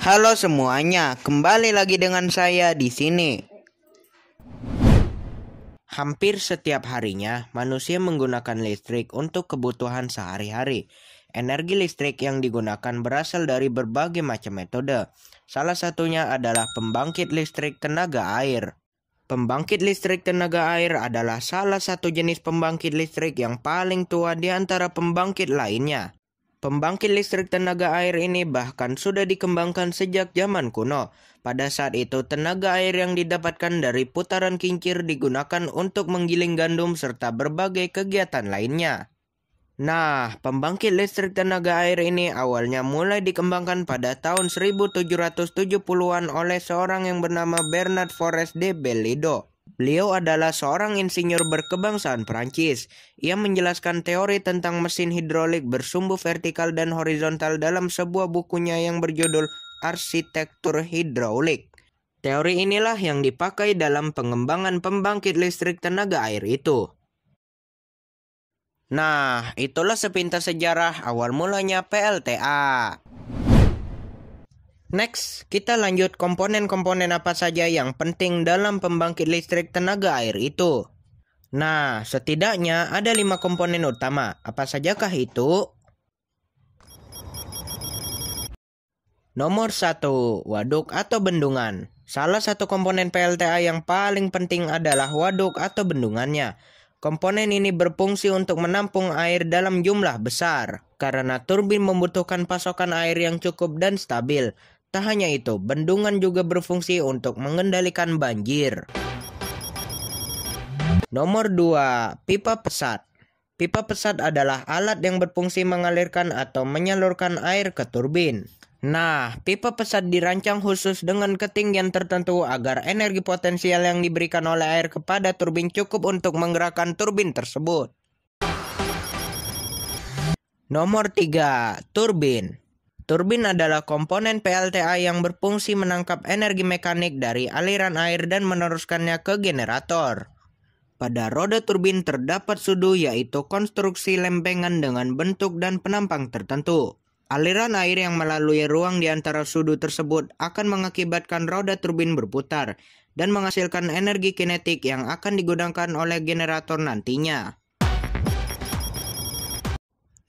Halo semuanya, kembali lagi dengan saya di sini. Hampir setiap harinya, manusia menggunakan listrik untuk kebutuhan sehari-hari. Energi listrik yang digunakan berasal dari berbagai macam metode. Salah satunya adalah pembangkit listrik tenaga air. Pembangkit listrik tenaga air adalah salah satu jenis pembangkit listrik yang paling tua di antara pembangkit lainnya. Pembangkit listrik tenaga air ini bahkan sudah dikembangkan sejak zaman kuno. Pada saat itu, tenaga air yang didapatkan dari putaran kincir digunakan untuk menggiling gandum serta berbagai kegiatan lainnya. Nah, pembangkit listrik tenaga air ini awalnya mulai dikembangkan pada tahun 1770-an oleh seorang yang bernama Bernard Forrest de Bellido. Beliau adalah seorang insinyur berkebangsaan Perancis. Ia menjelaskan teori tentang mesin hidrolik bersumbu vertikal dan horizontal dalam sebuah bukunya yang berjudul Arsitektur Hidrolik. Teori inilah yang dipakai dalam pengembangan pembangkit listrik tenaga air itu. Nah, itulah sepintas sejarah awal mulanya PLTA. Next, kita lanjut komponen-komponen apa saja yang penting dalam pembangkit listrik tenaga air itu. Nah, setidaknya ada lima komponen utama. Apa sajakah itu? Nomor 1. Waduk atau bendungan. Salah satu komponen PLTA yang paling penting adalah waduk atau bendungannya. Komponen ini berfungsi untuk menampung air dalam jumlah besar karena turbin membutuhkan pasokan air yang cukup dan stabil. Tak hanya itu, bendungan juga berfungsi untuk mengendalikan banjir. Nomor 2, pipa pesat. Pipa pesat adalah alat yang berfungsi mengalirkan atau menyalurkan air ke turbin. Nah, pipa pesat dirancang khusus dengan ketinggian tertentu agar energi potensial yang diberikan oleh air kepada turbin cukup untuk menggerakkan turbin tersebut. Nomor 3, turbin. Turbin adalah komponen PLTA yang berfungsi menangkap energi mekanik dari aliran air dan meneruskannya ke generator. Pada roda turbin terdapat sudu yaitu konstruksi lempengan dengan bentuk dan penampang tertentu. Aliran air yang melalui ruang di antara sudu tersebut akan mengakibatkan roda turbin berputar dan menghasilkan energi kinetik yang akan digunakan oleh generator nantinya.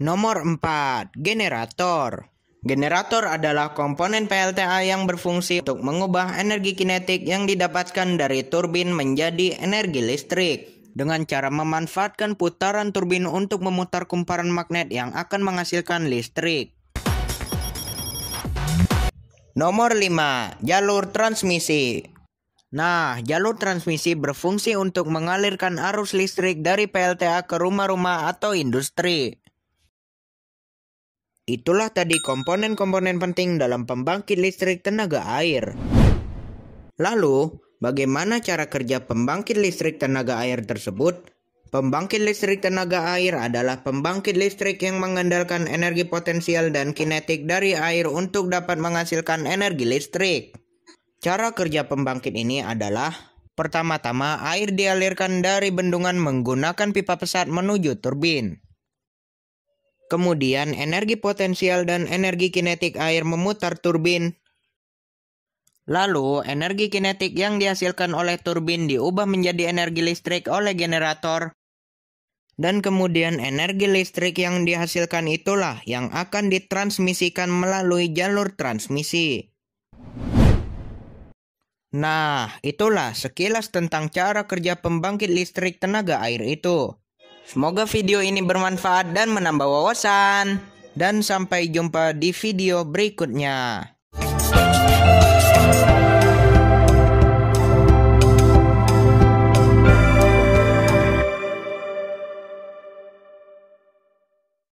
Nomor 4. Generator Generator adalah komponen PLTA yang berfungsi untuk mengubah energi kinetik yang didapatkan dari turbin menjadi energi listrik dengan cara memanfaatkan putaran turbin untuk memutar kumparan magnet yang akan menghasilkan listrik. Nomor 5, jalur transmisi. Nah, jalur transmisi berfungsi untuk mengalirkan arus listrik dari PLTA ke rumah-rumah atau industri. Itulah tadi komponen-komponen penting dalam pembangkit listrik tenaga air. Lalu, bagaimana cara kerja pembangkit listrik tenaga air tersebut? Pembangkit listrik tenaga air adalah pembangkit listrik yang mengandalkan energi potensial dan kinetik dari air untuk dapat menghasilkan energi listrik. Cara kerja pembangkit ini adalah pertama-tama air dialirkan dari bendungan menggunakan pipa pesat menuju turbin. Kemudian energi potensial dan energi kinetik air memutar turbin. Lalu, energi kinetik yang dihasilkan oleh turbin diubah menjadi energi listrik oleh generator. Dan kemudian energi listrik yang dihasilkan itulah yang akan ditransmisikan melalui jalur transmisi. Nah, itulah sekilas tentang cara kerja pembangkit listrik tenaga air itu. Semoga video ini bermanfaat dan menambah wawasan. Dan sampai jumpa di video berikutnya.